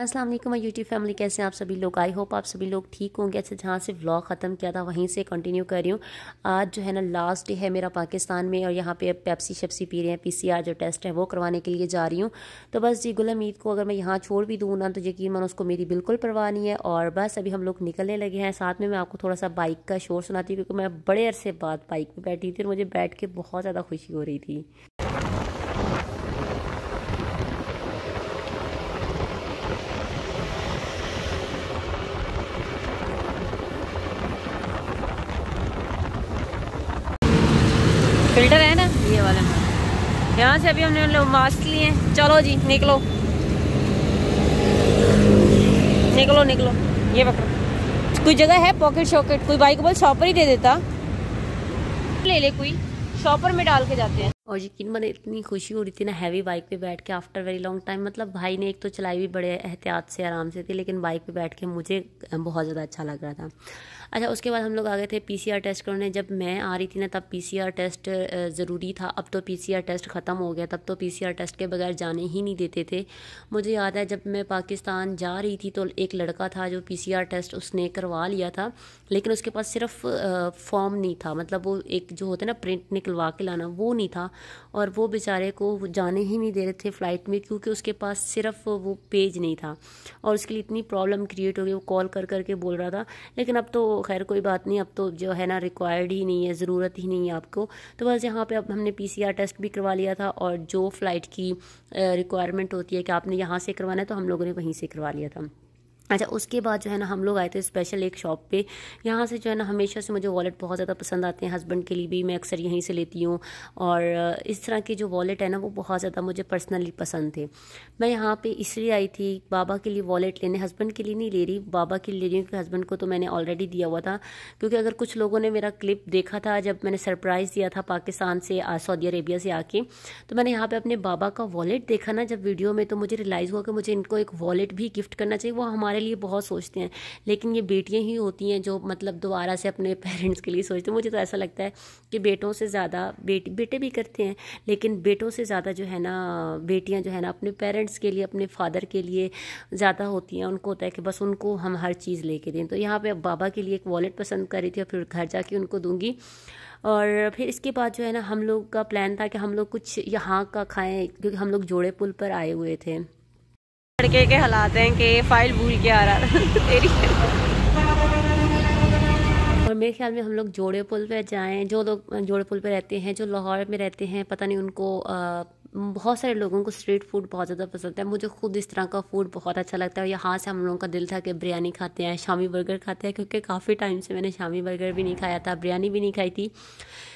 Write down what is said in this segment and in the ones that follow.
असलम मैं YouTube family कैसे हैं आप सभी लोग आई होप आप सभी लोग ठीक होंगे अच्छा जहाँ से व्लॉग ख़त्म किया था वहीं से कंटिन्यू कर रही हूँ आज जो है ना लास्ट डे है मेरा पाकिस्तान में और यहाँ पे पेप्सी शेप्सी पी रहे हैं पीसीआर जो टेस्ट है वो करवाने के लिए जा रही हूँ तो बस जी गुलाम ईद को अगर मैं यहाँ छोड़ भी दूँ ना तो यकीन उसको मेरी बिल्कुल परवाह नहीं है और बस अभी हम लोग निकलने लगे हैं साथ में मैं आपको थोड़ा सा बाइक का शोर सुनाती हूँ क्योंकि मैं बड़े अरसे बाद बाइक पर बैठी थी और मुझे बैठ के बहुत ज़्यादा खुशी हो रही थी फिल्टर है ना ये वाला यहाँ से अभी हमने लोग मास्क लिए हैं चलो जी निकलो निकलो निकलो ये पकड़ो कोई जगह है पॉकेट शॉकेट कोई बाइक बोल शॉपर ही दे देता ले ले कोई शॉपर में डाल के जाते हैं और यकीन मैंने इतनी खुशी हो रही थी ना हैवी बाइक पे बैठ के आफ्टर वेरी लॉन्ग टाइम मतलब भाई ने एक तो चलाई भी बड़े एहतियात से आराम से थी लेकिन बाइक पे बैठ के मुझे बहुत ज़्यादा अच्छा लग रहा था अच्छा उसके बाद हम लोग आ गए थे पीसीआर टेस्ट करने जब मैं आ रही थी ना तब पीसीआर टेस्ट ज़रूरी था अब तो पीसीआर टेस्ट ख़त्म हो गया तब तो पीसीआर टेस्ट के बगैर जाने ही नहीं देते थे मुझे याद है जब मैं पाकिस्तान जा रही थी तो एक लड़का था जो पीसीआर टेस्ट उसने करवा लिया था लेकिन उसके पास सिर्फ फॉर्म नहीं था मतलब वो एक जो होता है ना प्रिंट निकलवा के लाना वो नहीं था और वो बेचारे को जाने ही नहीं दे रहे थे फ़्लाइट में क्योंकि उसके पास सिर्फ वो पेज नहीं था और उसके लिए इतनी प्रॉब्लम क्रिएट हो गई वो कॉल कर करके बोल रहा था लेकिन अब तो खैर कोई बात नहीं अब तो जो है ना रिक्वायर्ड ही नहीं है ज़रूरत ही नहीं है आपको तो बस यहाँ पर अब हमने पी टेस्ट भी करवा लिया था और जो फ़्लाइट की रिक्वायरमेंट होती है कि आपने यहाँ से करवाना है तो हम लोगों ने वहीं से करवा लिया था अच्छा उसके बाद जो है ना हम लोग आए थे स्पेशल एक शॉप पे यहाँ से जो है ना हमेशा से मुझे वॉलेट बहुत ज़्यादा पसंद आते हैं हस्बैंड के लिए भी मैं अक्सर यहीं से लेती हूँ और इस तरह के जो वॉलेट है ना वो बहुत ज़्यादा मुझे पर्सनली पसंद थे मैं यहाँ पे इसलिए आई थी बाबा के लिए वॉलेट लेने हस्बैंड के लिए नहीं ले रही बाबा के लिए ले रही हूँ क्योंकि हस्बैंड को तो मैंने ऑलरेडी दिया हुआ था क्योंकि अगर कुछ लोगों ने मेरा क्लिप देखा था जब मैंने सरप्राइज़ दिया था पाकिस्तान से सऊदी अरेबिया से आके तो मैंने यहाँ पर अपने बाबा का वॉलेट देखा ना जब वीडियो में तो मुझे रिलाइज़ हुआ कि मुझे इनको एक वॉलेट भी गिफ्ट करना चाहिए वो हमारे हमारे लिए बहुत सोचते हैं लेकिन ये बेटियाँ ही होती हैं जो मतलब दोबारा से अपने पेरेंट्स के लिए सोचते हैं मुझे तो ऐसा लगता है कि बेटों से ज़्यादा बेटी बेटे भी करते हैं लेकिन बेटों से ज़्यादा जो है ना बेटियाँ जो है ना अपने पेरेंट्स के लिए अपने फादर के लिए ज़्यादा होती हैं उनको होता है कि बस उनको हम हर चीज़ लेके दें तो यहाँ पर बाबा के लिए एक वॉलेट पसंद कर रही थी और फिर घर जाके उनको दूंगी और फिर इसके बाद जो है ना हम लोग का प्लान था कि हम लोग कुछ यहाँ का खाएं क्योंकि हम लोग जोड़े पुल पर आए हुए थे लड़के के हालात हैं कि फ़ाइल भूल के आ रहा था तेरी मेरे ख्याल में हम लोग जोड़े पुल पर जाएँ जो लोग जोड़े पुल पर रहते हैं जो लाहौर में रहते हैं पता नहीं उनको बहुत सारे लोगों को स्ट्रीट फूड बहुत ज़्यादा पसंद है मुझे खुद इस तरह का फूड बहुत अच्छा लगता है यहाँ से हम लोगों का दिल था कि बिरयानी खाते हैं शामी बर्गर खाते हैं क्योंकि काफ़ी टाइम से मैंने शामी बर्गर भी नहीं खाया था बिरयानी भी नहीं खाई थी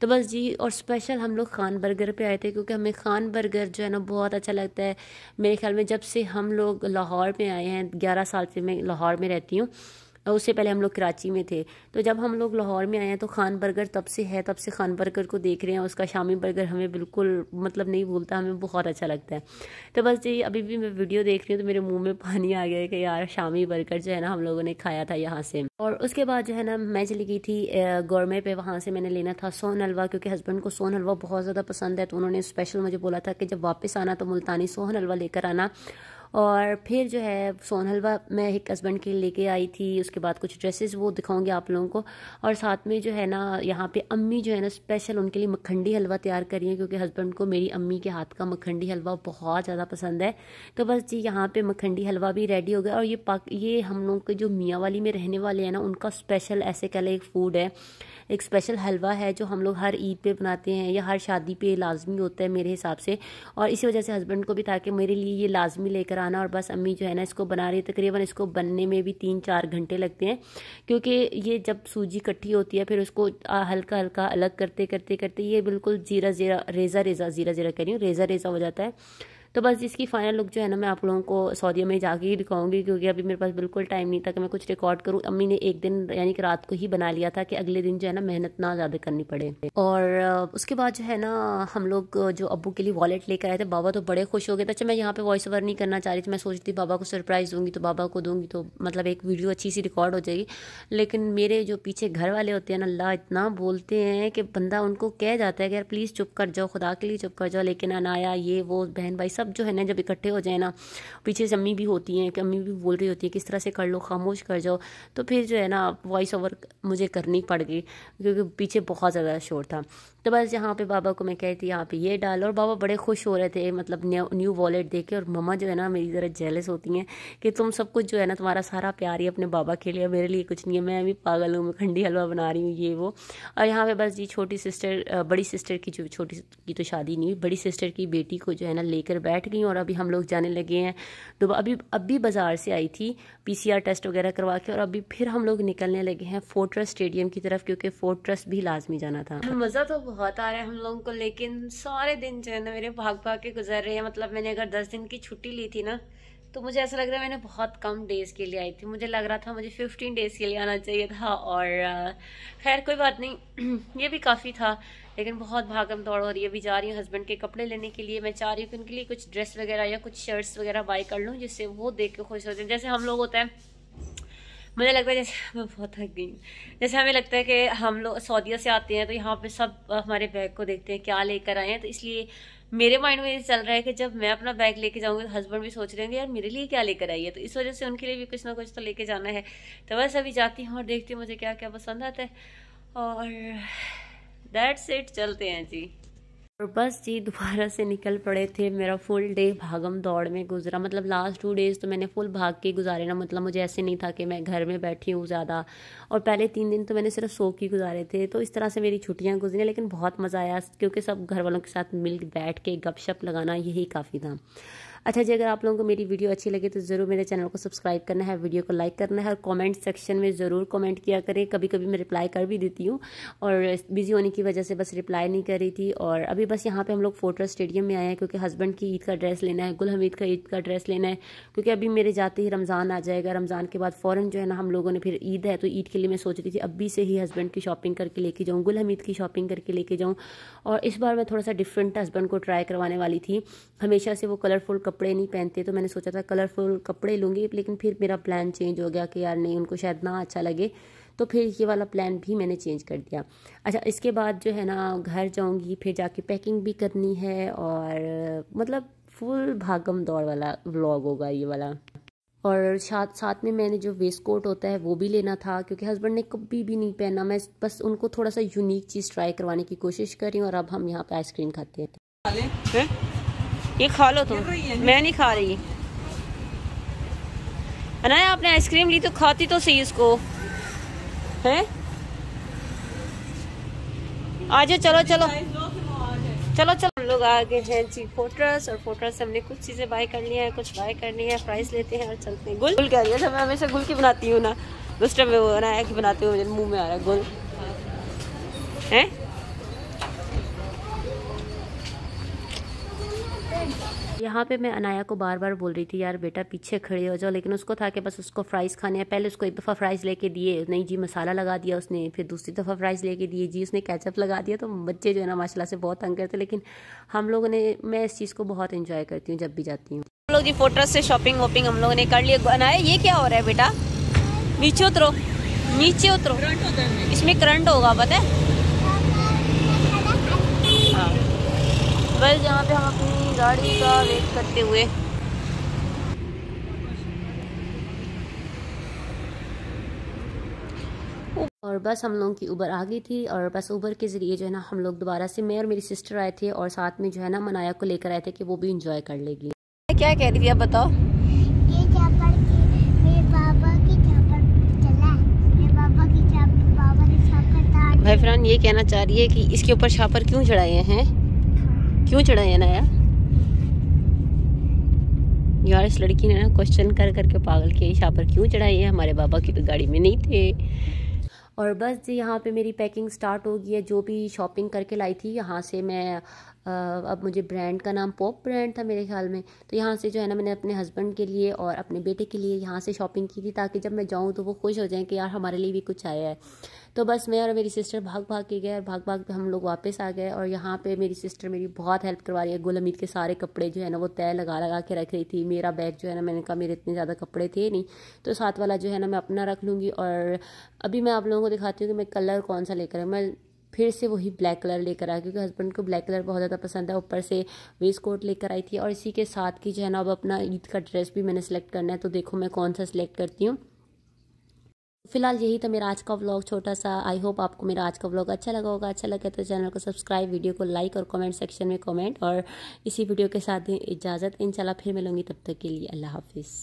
तो बस जी और स्पेशल हम लोग खान बर्गर पे आए थे क्योंकि हमें खान बर्गर जो है ना बहुत अच्छा लगता है मेरे ख्याल में जब से हम लोग लाहौर में आए हैं ग्यारह साल से मैं लाहौर में रहती हूँ उससे पहले हम लोग कराची में थे तो जब हम लोग लाहौर में आए हैं तो खान बर्गर तब से है तब से खान बर्गर को देख रहे हैं उसका शामी बर्गर हमें बिल्कुल मतलब नहीं भूलता हमें बहुत अच्छा लगता है तो बस जी अभी भी मैं वीडियो देख रही हूँ तो मेरे मुँह में पानी आ गया है कि यार शामी बर्गर जो है ना हम लोगों ने खाया था यहाँ से और उसके बाद जो है ना मैं चली गई थी गौरमे पे वहाँ से मैंने लेना था सोन हलवा क्योंकि हस्बैंड को सोन हलवा बहुत ज़्यादा पसंद है तो उन्होंने स्पेशल मुझे बोला था कि जब वापस आना तो मुल्तानी सोहन हलवा लेकर आना और फिर जो है सोन हलवा मैं एक हस्बैंड के लेके आई थी उसके बाद कुछ ड्रेसेस वो दिखाऊंगी आप लोगों को और साथ में जो है ना यहाँ पे अम्मी जो है ना स्पेशल उनके लिए मखंडी हलवा तैयार करी है क्योंकि हस्बैंड को मेरी अम्मी के हाथ का मखंडी हलवा बहुत ज़्यादा पसंद है तो बस जी यहाँ पर मखंडी हलवा भी रेडी हो गया और ये पाक ये हम लोगों के जो मियाँ वाली में रहने वाले हैं ना उनका स्पेशल ऐसे कह एक फूड है एक स्पेशल हलवा है जो हम लोग हर ईद पे बनाते हैं या हर शादी पे लाजमी होता है मेरे हिसाब से और इसी वजह से हस्बैंड को भी था कि मेरे लिए ये लाजमी लेकर बनाना और बस अम्मी जो है ना इसको बना रही है तकरीबन इसको बनने में भी तीन चार घंटे लगते हैं क्योंकि ये जब सूजी इकट्ठी होती है फिर उसको हल्का हल्का अलग करते करते करते ये बिल्कुल जीरा जीरा रेज़ा रेज़ा जीरा जीरा कह रही हूँ रेज़ा रेज़ा हो जाता है तो बस इसकी फाइनल लुक जो है ना मैं आप लोगों को सऊदी में जाके ही दिखाऊंगी क्योंकि अभी मेरे पास बिल्कुल टाइम नहीं था कि मैं कुछ रिकॉर्ड करूँ अम्मी ने एक दिन यानी कि रात को ही बना लिया था कि अगले दिन जो है ना मेहनत ना ज़्यादा करनी पड़े और उसके बाद जो है ना हम लोग जो अबू के लिए वॉलेट लेकर आए थे बाबा तो बड़े खुश हो गए थे अच्छा मैं यहाँ पर वॉइस ओवर नहीं करना चाह रही थी मैं सोचती बाबा को सरप्राइज़ दूँगी तो बाबा को दूँगी तो मतलब एक वीडियो अच्छी सी रिकॉर्ड हो जाएगी लेकिन मेरे जो पीछे घर वाले होते हैं ना अल्लाह इतना बोलते हैं कि बंदा उनको कह जाता है कि यार प्लीज़ चुप कर जाओ खुदा के लिए चुप कर जाओ लेकिन अनाया ये वो बहन भाई सब सब जो है ना जब इकट्ठे हो जाए ना पीछे से अम्मी भी होती हैं कि अम्मी भी बोल रही होती है किस तरह से कर लो खामोश कर जाओ तो फिर जो है ना वॉइस ओवर मुझे करनी पड़ गई क्योंकि पीछे बहुत ज़्यादा शोर था तो बस यहाँ पे बाबा को मैं कहती यहाँ पे ये डालो और बाबा बड़े खुश हो रहे थे मतलब न्यू न्यू वॉलेट देख के और मम्मा जो है ना मेरी ज़रा जेलस होती हैं कि तुम सब कुछ जो है ना तुम्हारा सारा प्यार ही अपने बाबा के लिए मेरे लिए कुछ नहीं है मैं अभी पागल हूँ मैं खंडी हलवा बना रही हूँ ये वो और यहाँ पर बस जी छोटी सिस्टर बड़ी सिस्टर की जो छोटी की तो शादी नहीं हुई बड़ी सिस्टर की बेटी को जो है ना लेकर बैठ गई और अभी हम लोग जाने लगे हैं तो अभी अभी बाज़ार से आई थी पी टेस्ट वगैरह करवा के और अभी फिर हम लोग निकलने लगे हैं फोर्ट्रस स्टेडियम की तरफ क्योंकि फोर्ट्रस भी लाजमी जाना था मज़ा तो बहुत आ रहे हैं हम लोगों को लेकिन सारे दिन जो है ना मेरे भाग भाग के गुजर रहे हैं मतलब मैंने अगर दस दिन की छुट्टी ली थी ना तो मुझे ऐसा लग रहा है मैंने बहुत कम डेज़ के लिए आई थी मुझे लग रहा था मुझे फिफ्टीन डेज़ के लिए आना चाहिए था और खैर कोई बात नहीं ये भी काफ़ी था लेकिन बहुत भागम दौड़ हो रही है अभी जा रही हूँ हस्बैंड के कपड़े लेने के लिए मैं चाह रही हूँ कि उनके लिए कुछ ड्रेस वगैरह या कुछ शर्ट्स वगैरह बाई कर लूँ जिससे वो देख के खुश हो जाए जैसे हम लोग होते हैं મને لگتا છે કે બહુ થક ગઈ જેમ કે અમે લગતા કે હમ લો સાઉદિયા સે આતે હે તો યહા પે સબ હમારે બેગ કો દેખતે હે ક્યા લેકર આયે તો ઇસલીયે મેરે માઇન્ડ મે યે ચલ રહે હે કે જબ મે અપના બેગ લેકે જાઉંગે તો હસબન્ડ ભી સોચ લેંગે યાર મેરે લિયે ક્યા લેકર આયા તો ઇસ વજહ સે ઉનકે લિયે ભી કુછ ના કુછ તો લેકે જાના હે તો બસ אבי જાતી હુમ ઓર દેખતે હુમજે ક્યા ક્યા પસંદ હતે ઓર ધેટ્સ ઇટ ચલતે હે જી और बस जी दोबारा से निकल पड़े थे मेरा फुल डे भागम दौड़ में गुजरा मतलब लास्ट टू डेज़ तो मैंने फुल भाग के गुजारे ना मतलब मुझे ऐसे नहीं था कि मैं घर में बैठी हूँ ज़्यादा और पहले तीन दिन तो मैंने सिर्फ सो के गुजारे थे तो इस तरह से मेरी छुट्टियाँ गुजरी लेकिन बहुत मज़ा आया क्योंकि सब घर वालों के साथ मिल बैठ के गपशप लगाना यही काफ़ी था अच्छा जी अगर आप लोगों को मेरी वीडियो अच्छी लगे तो ज़रूर मेरे चैनल को सब्सक्राइब करना है वीडियो को लाइक करना है और कॉमेंट सेक्शन में ज़रूर कॉमेंट किया करें कभी कभी मैं रिप्लाई कर भी देती हूँ और बिज़ी होने की वजह से बस रिप्लाई नहीं कर रही थी और अभी बस यहाँ पर हम लोग फोटो स्टेडियम में आए हैं क्योंकि हस्बैंड की ईद का ड्रेस लेना है गुल हमीद का ईद का ड्रेस लेना है क्योंकि अभी मेरे जाते ही रमज़ान आ जाएगा रमज़ान के बाद फ़ौरन जो है ना हम लोगों ने फिर ईद है तो ईद के लिए मैं सोच रही थी अभी से ही हस्बैंड की शॉपिंग करके लेके जाऊँ गुल हमीद की शॉपिंग करके लेके जाऊँ और इस बार मैं थोड़ा सा डिफरेंट हस्बैंड को ट्राई करवाने वाली थी हमेशा से वो कलरफुल कपड़े नहीं पहनते तो मैंने सोचा था कलरफुल कपड़े लूँगी लेकिन फिर मेरा प्लान चेंज हो गया कि यार नहीं उनको शायद ना अच्छा लगे तो फिर ये वाला प्लान भी मैंने चेंज कर दिया अच्छा इसके बाद जो है ना घर जाऊँगी फिर जाके पैकिंग भी करनी है और मतलब फुल भागम दौड़ वाला व्लॉग होगा ये वाला और साथ साथ में मैंने जो वेस्ट कोट होता है वो भी लेना था क्योंकि हस्बैंड ने कभी भी नहीं पहना मैं बस उनको थोड़ा सा यूनिक चीज़ ट्राई करवाने की कोशिश कर रही हूँ और अब हम यहाँ पे आइसक्रीम खाते हैं ये खा लो तुम मैं नहीं खा रही अनाया आपने आइसक्रीम ली तो खाती तो सही इसको है आ जाओ चलो चलो चलो चलो हम लोग आ गए हैं जी फोटरस और फोटरस से हमने कुछ चीज़ें बाय कर लिया है कुछ बाय करनी है प्राइस लेते हैं और चलते हैं गुल गुल कह रही है मैं हमेशा गुल की बनाती हूँ ना दूसरे में वो अनाया की बनाती हूँ मुझे मुँह में आ रहा है गुल हैं यहाँ पे मैं अनाया को बार बार बोल रही थी यार बेटा पीछे खड़े हो जाओ लेकिन उसको था कि बस उसको फ्राइज़ खाने हैं पहले उसको एक दफ़ा फ्राइज़ लेके दिए नहीं जी मसाला लगा दिया उसने फिर दूसरी दफ़ा फ्राइज़ लेके दिए जी उसने कैचअप लगा दिया तो बच्चे जो है ना माशाला से बहुत तंग करते लेकिन हम लोगों ने मैं इस चीज़ को बहुत इन्जॉय करती हूँ जब भी जाती हूँ हम लोग जी फोटो से शॉपिंग वॉपिंग हम लोगों ने कर लिया अनाया ये क्या हो रहा है बेटा नीचे उतरो नीचे उतरो इसमें करंट होगा पता है वेल जहाँ पे हम अपनी गाड़ी का वेट करते हुए और बस हम लोगों की उबर आ गई थी और बस उबर के ज़रिए जो है ना हम लोग दोबारा से मैं और मेरी सिस्टर आए थे और साथ में जो है ना मनाया को लेकर आए थे कि वो भी इंजॉय कर लेगी क्या कह रही थी आप बताओ ये भाई फ्रान ये कहना चाह रही है कि इसके ऊपर छापर क्यों चढ़ाए हैं क्यों चढ़ाए है ना यार यार इस लड़की ने ना क्वेश्चन कर करके पागल किया यहाँ पर क्यों चढ़ाई है हमारे बाबा की तो गाड़ी में नहीं थे और बस जी यहाँ पे मेरी पैकिंग स्टार्ट हो गई है जो भी शॉपिंग करके लाई थी यहाँ से मैं अब मुझे ब्रांड का नाम पॉप ब्रांड था मेरे ख्याल में तो यहाँ से जो है ना मैंने अपने हस्बैंड के लिए और अपने बेटे के लिए यहाँ से शॉपिंग की थी ताकि जब मैं जाऊँ तो वो खुश हो जाएँ कि यार हमारे लिए भी कुछ आया है तो बस मैं और मेरी सिस्टर भाग भाग के गए और भाग भाग हम लोग वापस आ गए और यहाँ पे मेरी सिस्टर मेरी बहुत हेल्प करवा रही है गुल हमीद के सारे कपड़े जो है ना वो तय लगा लगा के रख रही थी मेरा बैग जो है ना मैंने कहा मेरे इतने ज़्यादा कपड़े थे नहीं तो साथ वाला जो है ना मैं अपना रख लूँगी और अभी मैं आप लोगों को दिखाती हूँ कि मैं कलर कौन सा लेकर मैं फिर से वही ब्लैक कलर लेकर आया क्योंकि हस्बैंड को ब्लैक कलर बहुत ज़्यादा पसंद है ऊपर से वेस्ट कोट लेकर आई थी और इसी के साथ की जो है ना अब अपना ईद का ड्रेस भी मैंने सेलेक्ट करना है तो देखो मैं कौन सा सिलेक्ट करती हूँ फिलहाल यही था मेरा आज का व्लॉग छोटा सा आई होप आपको मेरा आज का व्लॉग अच्छा लगा होगा अच्छा लगे तो चैनल को सब्सक्राइब वीडियो को लाइक और कमेंट सेक्शन में कमेंट और इसी वीडियो के साथ ही इजाज़त इंशाल्लाह फिर मिलूंगी तब तक के लिए अल्लाह हाफिज़